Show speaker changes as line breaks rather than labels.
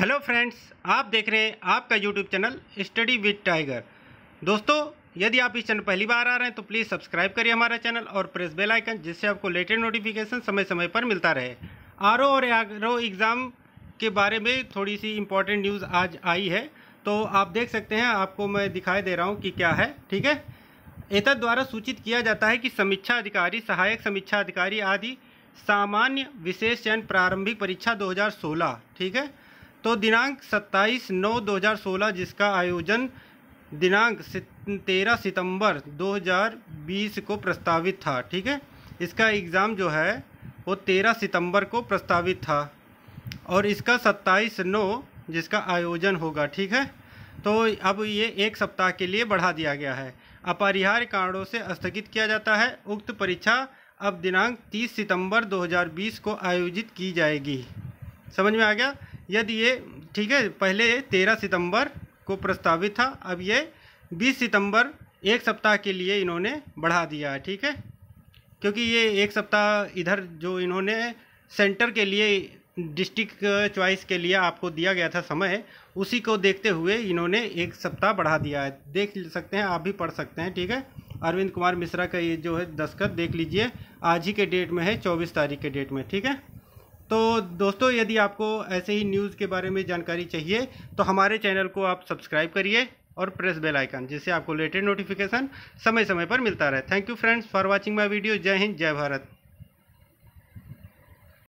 hello friends आप देख रहे हैं आपका YouTube channel Study with Tiger दोस्तों यदि आप इस चैनल पहली बार आ रहे हैं तो प्लीज़ सब्सक्राइब करिए हमारा चैनल और प्रेस बेल आइकन जिससे आपको लेटेस्ट नोटिफिकेशन समय समय पर मिलता रहे आर और आर एग्ज़ाम के बारे में थोड़ी सी इम्पॉर्टेंट न्यूज़ आज आई है तो आप देख सकते हैं आपको मैं दिखाई दे रहा हूँ कि क्या है ठीक है एतद द्वारा सूचित किया जाता है कि समीक्षा अधिकारी सहायक समीक्षा अधिकारी आदि सामान्य विशेष चयन प्रारंभिक परीक्षा 2016 ठीक है तो दिनांक 27 नौ 2016 जिसका आयोजन दिनांक तेरह सितंबर 2020 को प्रस्तावित था ठीक है इसका एग्ज़ाम जो है वो तेरह सितंबर को प्रस्तावित था और इसका सत्ताईस नौ जिसका आयोजन होगा ठीक है तो अब ये एक सप्ताह के लिए बढ़ा दिया गया है अपरिहार्य कारणों से स्थगित किया जाता है उक्त परीक्षा अब दिनांक 30 सितंबर 2020 को आयोजित की जाएगी समझ में आ गया यदि ये ठीक है पहले तेरह सितंबर को प्रस्तावित था अब ये बीस सितंबर एक सप्ताह के लिए इन्होंने बढ़ा दिया है ठीक है क्योंकि ये एक सप्ताह इधर जो इन्होंने सेंटर के लिए डिस्ट्रिक्ट चॉइस के लिए आपको दिया गया था समय उसी को देखते हुए इन्होंने एक सप्ताह बढ़ा दिया है देख सकते हैं आप भी पढ़ सकते हैं ठीक है अरविंद कुमार मिश्रा का ये जो है दस्खत देख लीजिए आज ही के डेट में है चौबीस तारीख के डेट में ठीक है तो दोस्तों यदि आपको ऐसे ही न्यूज़ के बारे में जानकारी चाहिए तो हमारे चैनल को आप सब्सक्राइब करिए और प्रेस बेल आइकन जिससे आपको लेटेस्ट नोटिफिकेशन समय समय पर मिलता रहे thank you friends for watching my video जय हिंद जय भारत